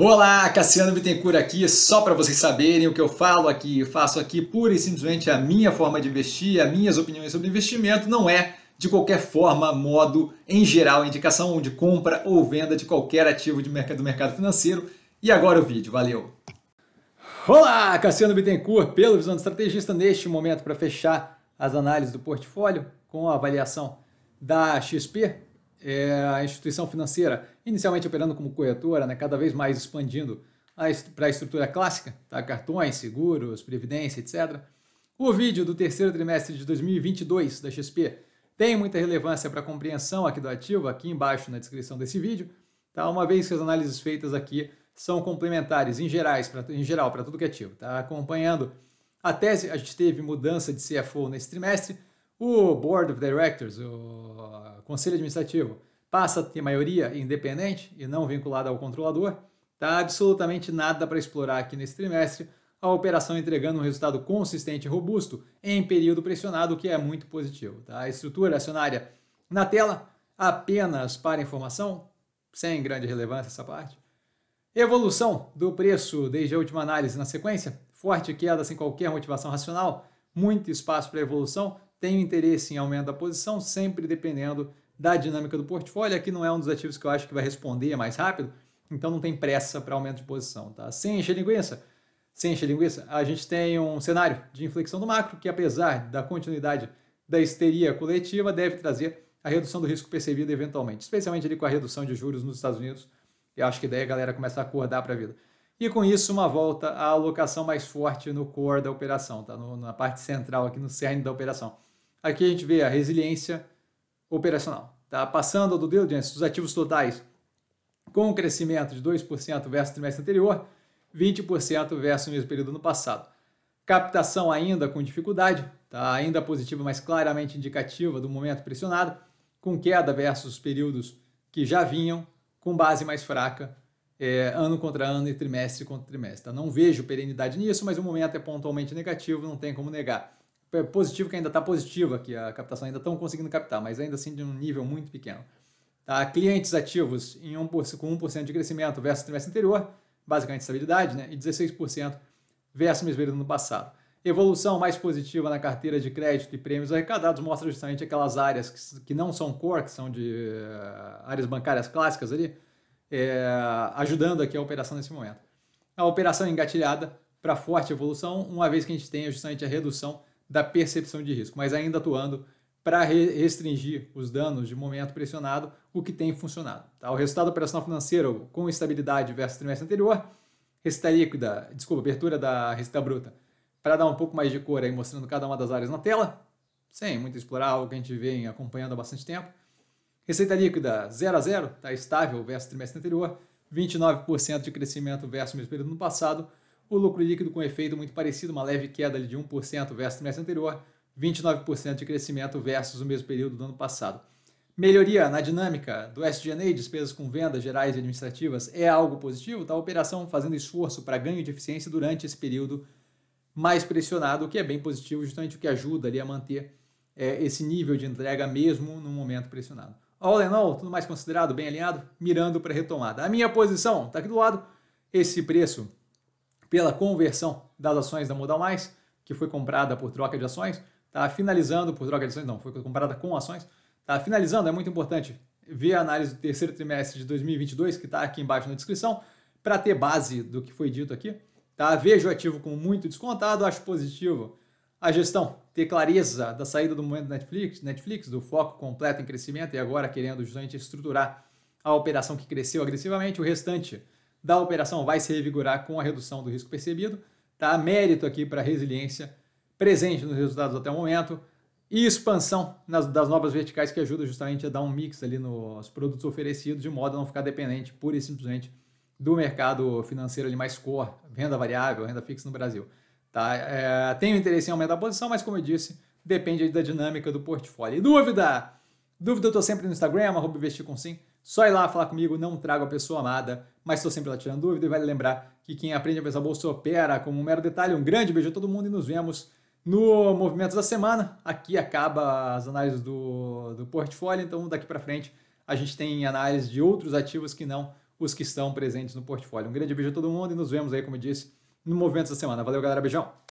Olá, Cassiano Bittencourt aqui, só para vocês saberem o que eu falo aqui, faço aqui pura e simplesmente a minha forma de investir, as minhas opiniões sobre investimento, não é de qualquer forma, modo, em geral, indicação de compra ou venda de qualquer ativo de mercado, do mercado financeiro. E agora o vídeo, valeu! Olá, Cassiano Bittencourt, pelo Visão do Estrategista, neste momento para fechar as análises do portfólio com a avaliação da XP, é a instituição financeira, inicialmente operando como corretora, né, cada vez mais expandindo para a estrutura clássica, tá? cartões, seguros, previdência, etc. O vídeo do terceiro trimestre de 2022 da XP tem muita relevância para a compreensão aqui do ativo, aqui embaixo na descrição desse vídeo, tá? uma vez que as análises feitas aqui são complementares em, gerais, pra, em geral para tudo que é ativo. Tá? Acompanhando a tese, a gente teve mudança de CFO nesse trimestre, o Board of Directors, o, conselho administrativo passa a ter maioria independente e não vinculada ao controlador, está absolutamente nada para explorar aqui nesse trimestre, a operação entregando um resultado consistente e robusto em período pressionado, o que é muito positivo. Tá? A estrutura acionária na tela, apenas para informação, sem grande relevância essa parte. Evolução do preço desde a última análise na sequência, forte queda sem qualquer motivação racional, muito espaço para evolução, tenho interesse em aumento da posição, sempre dependendo da dinâmica do portfólio. Aqui não é um dos ativos que eu acho que vai responder mais rápido, então não tem pressa para aumento de posição, tá? Sem encher linguiça, sem encher linguiça, a gente tem um cenário de inflexão do macro que, apesar da continuidade da histeria coletiva, deve trazer a redução do risco percebido eventualmente, especialmente ali com a redução de juros nos Estados Unidos. Eu acho que daí a galera começa a acordar para a vida. E com isso, uma volta à alocação mais forte no core da operação, tá? No, na parte central aqui, no cerne da operação. Aqui a gente vê a resiliência operacional. Tá? Passando do diligence dos ativos totais com um crescimento de 2% versus o trimestre anterior, 20% versus o mesmo período no passado. Captação ainda com dificuldade, tá? ainda positiva, mas claramente indicativa do momento pressionado, com queda versus períodos que já vinham, com base mais fraca, é, ano contra ano e trimestre contra trimestre. Tá? Não vejo perenidade nisso, mas o momento é pontualmente negativo, não tem como negar. É positivo que ainda está positiva, que a captação ainda estão conseguindo captar, mas ainda assim de um nível muito pequeno. Tá? Clientes ativos em 1%, com 1% de crescimento versus o trimestre anterior, basicamente estabilidade, né? e 16% versus o do ano passado. Evolução mais positiva na carteira de crédito e prêmios arrecadados mostra justamente aquelas áreas que, que não são core, que são de uh, áreas bancárias clássicas ali, é, ajudando aqui a operação nesse momento. A operação engatilhada para forte evolução, uma vez que a gente tenha justamente a redução da percepção de risco, mas ainda atuando para restringir os danos de momento pressionado, o que tem funcionado. Tá? O resultado operacional financeiro com estabilidade versus trimestre anterior, receita líquida, desculpa, abertura da receita bruta, para dar um pouco mais de cor aí, mostrando cada uma das áreas na tela, sem muito explorar algo que a gente vem acompanhando há bastante tempo. Receita líquida 0 a 0, está estável versus trimestre anterior, 29% de crescimento versus o mesmo período no passado, o lucro líquido com efeito muito parecido, uma leve queda de 1% versus o mês anterior, 29% de crescimento versus o mesmo período do ano passado. Melhoria na dinâmica do SG&A, despesas com vendas gerais e administrativas, é algo positivo, tá? A operação fazendo esforço para ganho de eficiência durante esse período mais pressionado, o que é bem positivo, justamente o que ajuda ali a manter é, esse nível de entrega mesmo num momento pressionado. All in all, tudo mais considerado, bem alinhado, mirando para retomada. A minha posição está aqui do lado, esse preço pela conversão das ações da Modal Mais, que foi comprada por troca de ações, está finalizando por troca de ações, não, foi comprada com ações, está finalizando, é muito importante ver a análise do terceiro trimestre de 2022, que está aqui embaixo na descrição, para ter base do que foi dito aqui. Tá? Vejo o ativo como muito descontado, acho positivo a gestão, ter clareza da saída do momento Netflix, Netflix, do foco completo em crescimento e agora querendo justamente estruturar a operação que cresceu agressivamente, o restante da operação vai se revigorar com a redução do risco percebido. Tá? Mérito aqui para a resiliência presente nos resultados até o momento e expansão nas, das novas verticais que ajuda justamente a dar um mix ali nos produtos oferecidos, de modo a não ficar dependente pura e simplesmente do mercado financeiro ali mais core, renda variável, renda fixa no Brasil. Tá? É, tenho interesse em aumentar a posição, mas como eu disse, depende da dinâmica do portfólio. E dúvida? Dúvida eu estou sempre no Instagram, arroba investir com sim. Só ir lá falar comigo, não trago a pessoa amada, mas estou sempre lá tirando dúvida e vale lembrar que quem aprende a pensar bolsa opera como um mero detalhe. Um grande beijo a todo mundo e nos vemos no movimento da Semana. Aqui acaba as análises do, do portfólio, então daqui para frente a gente tem análise de outros ativos que não os que estão presentes no portfólio. Um grande beijo a todo mundo e nos vemos aí, como eu disse, no movimento da Semana. Valeu, galera. Beijão!